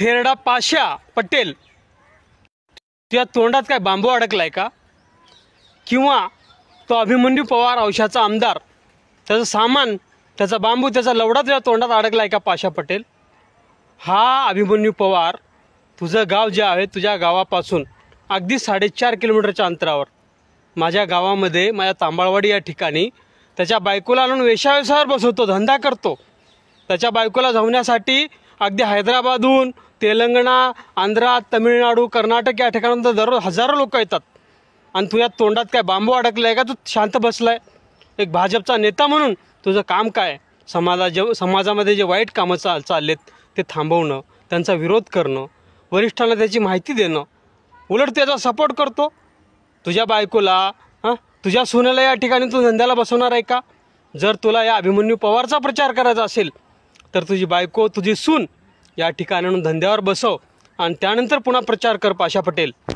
थेरडा पाशा पटेल तुझ्या तोंडात काय बांबू अडकला आहे का किंवा तो अभिमन्यू पवार औषाचा आमदार त्याचं सामान त्याचा बांबू त्याचा लवडा तुझ्या तोंडात अडकला आहे का पाशा पटेल हा अभिमन्यू पवार तुझं गाव जे आहे तुझ्या गावापासून अगदी साडेचार किलोमीटरच्या अंतरावर माझ्या गावामध्ये माझ्या तांबाळवाडी या ठिकाणी त्याच्या बायकोला आणून वेशाव्यवसायावर बसवतो धंदा करतो त्याच्या बायकोला जमण्यासाठी अगदी हैदराबादहून तेलंगणा आंध्रा तमिळनाडू कर्नाटक या तर दररोज हजारो लोक येतात आणि तुझ्या तोंडात काय बांबू अडकला आहे का तू शांत बसला आहे एक भाजपचा नेता म्हणून तुझं काम काय समाजा जे समाजामध्ये जे वाईट कामं चाल चाललेत ते थांबवणं त्यांचा विरोध करणं वरिष्ठांना त्याची माहिती देणं उलट त्याचा सपोर्ट करतो तुझ्या बायकोला हां तुझ्या सुनेला या ठिकाणी तू धंद्याला बसवणार आहे का जर तुला या अभिमन्यू पवारचा प्रचार करायचा असेल तर तुझी बायको तुझी सून या ठिकाणाहून धंद्यावर बसव आणि त्यानंतर पुन्हा प्रचार कर पाशा पटेल